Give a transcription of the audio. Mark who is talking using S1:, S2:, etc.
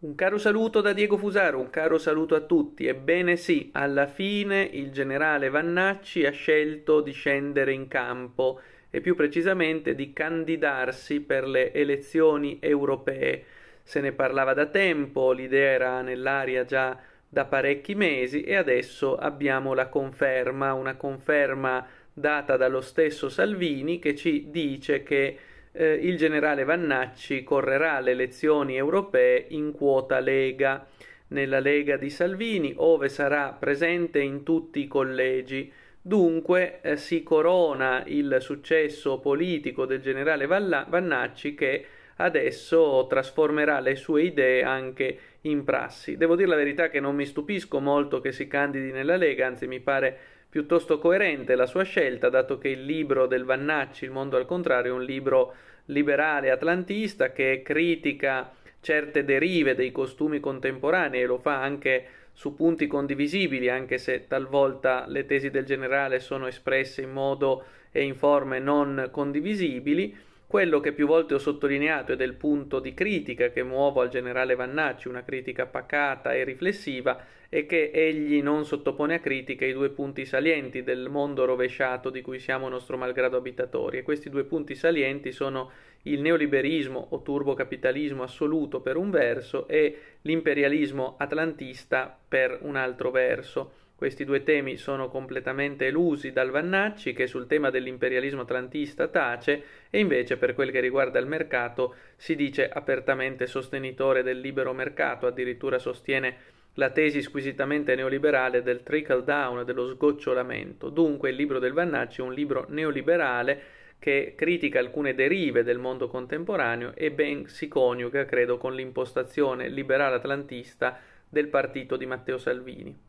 S1: Un caro saluto da Diego Fusaro, un caro saluto a tutti. Ebbene sì, alla fine il generale Vannacci ha scelto di scendere in campo e più precisamente di candidarsi per le elezioni europee. Se ne parlava da tempo, l'idea era nell'aria già da parecchi mesi e adesso abbiamo la conferma, una conferma data dallo stesso Salvini che ci dice che eh, il generale Vannacci correrà alle elezioni europee in quota Lega, nella Lega di Salvini, ove sarà presente in tutti i collegi. Dunque eh, si corona il successo politico del generale Vannacci che adesso trasformerà le sue idee anche in prassi. Devo dire la verità che non mi stupisco molto che si candidi nella Lega, anzi mi pare piuttosto coerente la sua scelta, dato che il libro del Vannacci, Il mondo al contrario, è un libro liberale atlantista che critica certe derive dei costumi contemporanei e lo fa anche su punti condivisibili, anche se talvolta le tesi del generale sono espresse in modo e in forme non condivisibili quello che più volte ho sottolineato ed è il punto di critica che muovo al generale Vannacci, una critica pacata e riflessiva, è che egli non sottopone a critica i due punti salienti del mondo rovesciato di cui siamo nostro malgrado abitatori e questi due punti salienti sono il neoliberismo o turbocapitalismo assoluto per un verso e l'imperialismo atlantista per un altro verso. Questi due temi sono completamente elusi dal Vannacci che sul tema dell'imperialismo atlantista tace e invece per quel che riguarda il mercato si dice apertamente sostenitore del libero mercato, addirittura sostiene la tesi squisitamente neoliberale del trickle down, dello sgocciolamento. Dunque il libro del Vannacci è un libro neoliberale che critica alcune derive del mondo contemporaneo e ben si coniuga, credo, con l'impostazione liberale atlantista del partito di Matteo Salvini.